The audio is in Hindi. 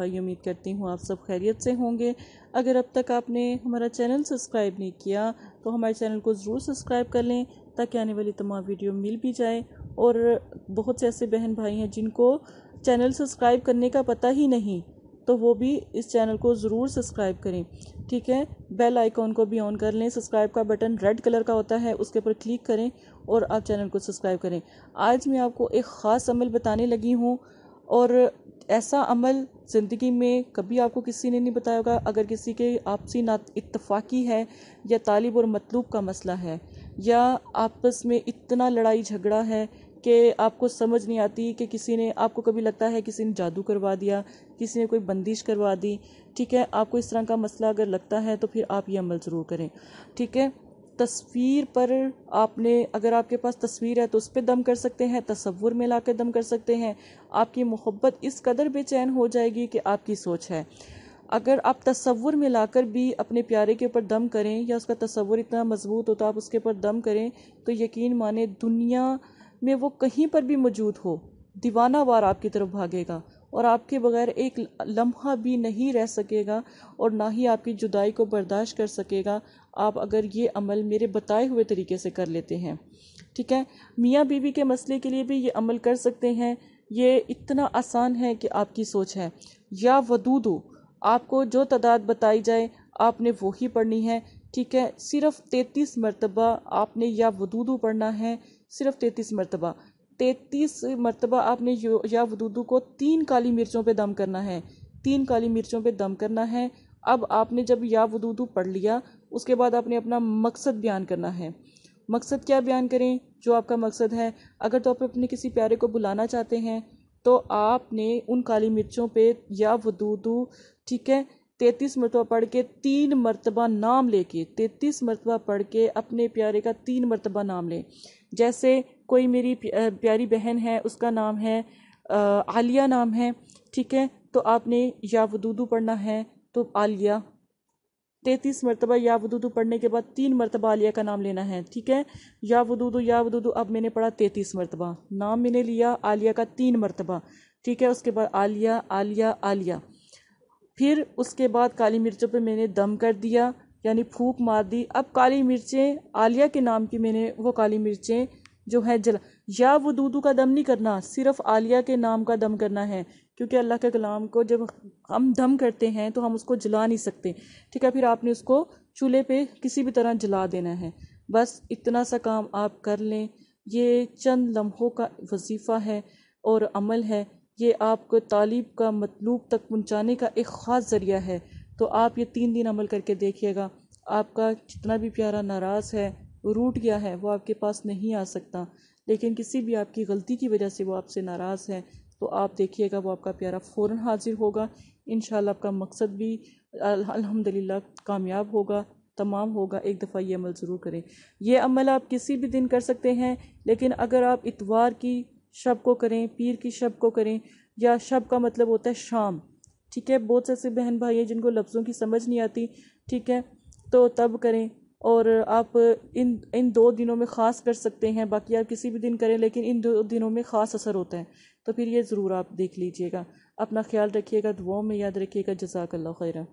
भाई उम्मीद करती हूँ आप सब खैरियत से होंगे अगर अब तक आपने हमारा चैनल सब्सक्राइब नहीं किया तो हमारे चैनल को ज़रूर सब्सक्राइब कर लें ताकि आने वाली तमाम वीडियो मिल भी जाए और बहुत से ऐसे बहन भाई हैं जिनको चैनल सब्सक्राइब करने का पता ही नहीं तो वो भी इस चैनल को ज़रूर सब्सक्राइब करें ठीक है बेल आइकॉन को भी ऑन कर लें सब्सक्राइब का बटन रेड कलर का होता है उसके ऊपर क्लिक करें और आप चैनल को सब्सक्राइब करें आज मैं आपको एक ख़ास अमल बताने लगी हूँ और ऐसा अमल ज़िंदगी में कभी आपको किसी ने नहीं बताया होगा अगर किसी के आपसी ना इतफाक़ी है या तालिब और मतलूब का मसला है या आपस में इतना लड़ाई झगड़ा है कि आपको समझ नहीं आती कि किसी ने आपको कभी लगता है किसी ने जादू करवा दिया किसी ने कोई बंदिश करवा दी ठीक है आपको इस तरह का मसला अगर लगता है तो फिर आप ये अमल ज़रूर करें ठीक है तस्वीर पर आपने अगर आपके पास तस्वीर है तो उस पर दम कर सकते हैं तस्वुर में ला कर दम कर सकते हैं आपकी मोहब्बत इस कदर बेचैन हो जाएगी कि आपकी सोच है अगर आप तस्वुर में लाकर भी अपने प्यारे के ऊपर दम करें या उसका तस्वुर इतना मजबूत हो तो आप उसके ऊपर दम करें तो यकीन माने दुनिया में वो कहीं पर भी मौजूद हो दीवाना वार आपकी तरफ भागेगा और आपके बगैर एक लम्हा भी नहीं रह सकेगा और ना ही आपकी जुदाई को बर्दाश्त कर सकेगा आप अगर ये अमल मेरे बताए हुए तरीके से कर लेते हैं ठीक है मियाँ बीवी के मसले के लिए भी ये अमल कर सकते हैं ये इतना आसान है कि आपकी सोच है या वदूद आपको जो तादाद बताई जाए आपने वो ही पढ़नी है ठीक है सिर्फ तैतीस मरतबा आपने या वदूदू पढ़ना है सिर्फ तैतीस मरतबा तैतीस मरतबा आपने या वदूदू को तीन काली मिर्चों पे दम करना है तीन काली मिर्चों पे दम करना है अब आपने जब या वदूदू पढ़ लिया उसके बाद आपने अपना मकसद बयान करना है मकसद क्या बयान करें जो आपका मकसद है अगर तो आप अपने किसी प्यारे को बुलाना चाहते हैं तो आपने उन काली मिर्चों पे या वदूदू ठीक है तैतीस मरतबा पढ़ के तीन मरतबा नाम लेके तैतीस मरतबा पढ़ के अपने प्यारे का तीन मरतबा नाम लें जैसे कोई मेरी प्यारी बहन है उसका नाम है आलिया नाम है ठीक है तो आपने या वदूदू पढ़ना है तो आलिया तैतीस मरतबा या वदूदू पढ़ने के बाद तीन मरतबा आलिया का नाम लेना है ठीक है या वदूदू या वदूदू अब मैंने पढ़ा तैतीस मरतबा नाम मैंने लिया आलिया का तीन मरतबा ठीक है उसके बाद आलिया आलिया आलिया फिर उसके बाद काली मिर्चों पे मैंने दम कर दिया यानी फूक मार दी अब काली मिर्चें आलिया के नाम की मैंने वो काली मिर्चें जो है जला या वो दूदू का दम नहीं करना सिर्फ आलिया के नाम का दम करना है क्योंकि अल्लाह के कलाम को जब हम दम करते हैं तो हम उसको जला नहीं सकते ठीक है फिर आपने उसको चूल्हे पे किसी भी तरह जला देना है बस इतना सा काम आप कर लें ये चंद लम्हों का वजीफ़ा है और अमल है ये आपको तालीब का मतलूब तक पहुँचाने का एक ख़ास ज़रिया है तो आप ये तीन दिन अमल करके देखिएगा आपका जितना भी प्यारा नाराज़ है रूट गया है वो आपके पास नहीं आ सकता लेकिन किसी भी आपकी गलती की वजह से वो आपसे नाराज़ है तो आप देखिएगा वो आपका प्यारा फ़ौर हाजिर होगा इन आपका मकसद भी अलहमदिल्ला कामयाब होगा तमाम होगा एक दफ़ा ये अमल ज़रूर करें यह अमल आप किसी भी दिन कर सकते हैं लेकिन अगर आप इतवार की शब को करें पीर की शब को करें या शब का मतलब होता है शाम ठीक है बहुत से ऐसे बहन भाई हैं जिनको लफ्ज़ों की समझ नहीं आती ठीक है तो तब करें और आप इन इन दो दिनों में ख़ास कर सकते हैं बाकी आप किसी भी दिन करें लेकिन इन दो दिनों में ख़ास असर होता है तो फिर ये ज़रूर आप देख लीजिएगा अपना ख्याल रखिएगा दुआओं में याद रखिएगा जजाकल्ला खैर